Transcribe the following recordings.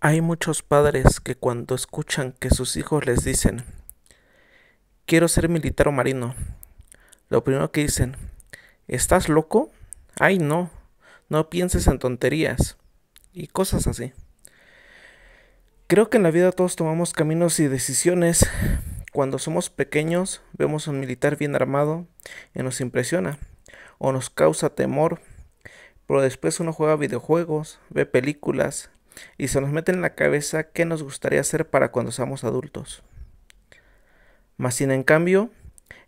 Hay muchos padres que cuando escuchan que sus hijos les dicen, quiero ser militar o marino, lo primero que dicen, ¿estás loco? Ay no, no pienses en tonterías y cosas así. Creo que en la vida todos tomamos caminos y decisiones. Cuando somos pequeños vemos a un militar bien armado y nos impresiona o nos causa temor, pero después uno juega videojuegos, ve películas, y se nos mete en la cabeza qué nos gustaría hacer para cuando seamos adultos. Mas sin en cambio,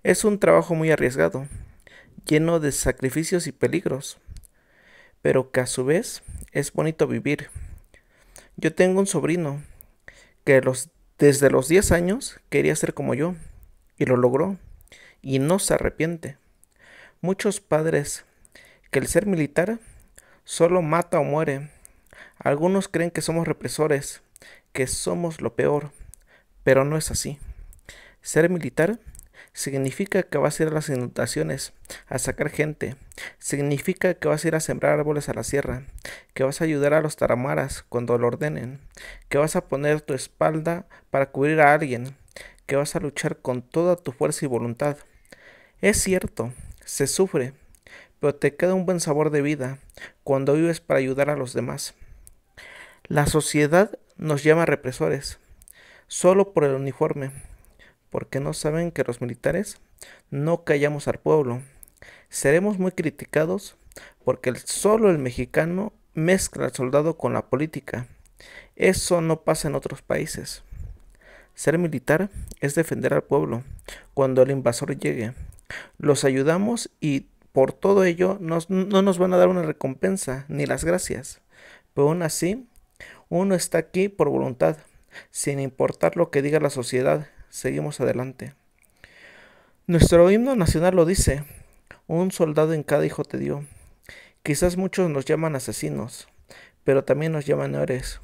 es un trabajo muy arriesgado, lleno de sacrificios y peligros, pero que a su vez es bonito vivir. Yo tengo un sobrino que desde los 10 años quería ser como yo y lo logró y no se arrepiente. Muchos padres que el ser militar solo mata o muere algunos creen que somos represores, que somos lo peor, pero no es así. Ser militar significa que vas a ir a las inundaciones, a sacar gente, significa que vas a ir a sembrar árboles a la sierra, que vas a ayudar a los taramaras cuando lo ordenen, que vas a poner tu espalda para cubrir a alguien, que vas a luchar con toda tu fuerza y voluntad. Es cierto, se sufre, pero te queda un buen sabor de vida cuando vives para ayudar a los demás. La sociedad nos llama represores solo por el uniforme, porque no saben que los militares no callamos al pueblo. Seremos muy criticados porque solo el mexicano mezcla al soldado con la política. Eso no pasa en otros países. Ser militar es defender al pueblo cuando el invasor llegue. Los ayudamos y por todo ello no nos van a dar una recompensa ni las gracias. Pero aún así uno está aquí por voluntad, sin importar lo que diga la sociedad, seguimos adelante. Nuestro himno nacional lo dice, un soldado en cada hijo te dio. Quizás muchos nos llaman asesinos, pero también nos llaman héroes.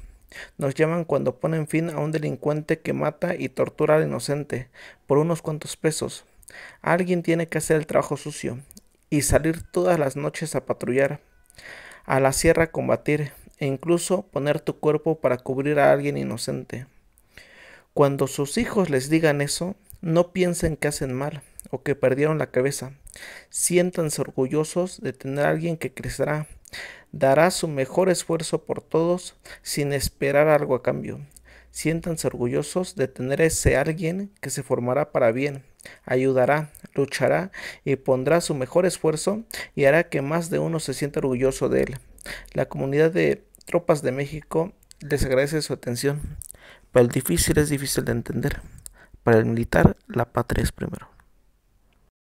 Nos llaman cuando ponen fin a un delincuente que mata y tortura al inocente por unos cuantos pesos. Alguien tiene que hacer el trabajo sucio y salir todas las noches a patrullar, a la sierra a combatir e incluso poner tu cuerpo para cubrir a alguien inocente. Cuando sus hijos les digan eso, no piensen que hacen mal o que perdieron la cabeza. Siéntanse orgullosos de tener a alguien que crecerá, dará su mejor esfuerzo por todos sin esperar algo a cambio. Siéntanse orgullosos de tener ese alguien que se formará para bien, ayudará, luchará y pondrá su mejor esfuerzo y hará que más de uno se sienta orgulloso de él. La comunidad de tropas de México les agradece su atención. Para el difícil es difícil de entender. Para el militar, la patria es primero.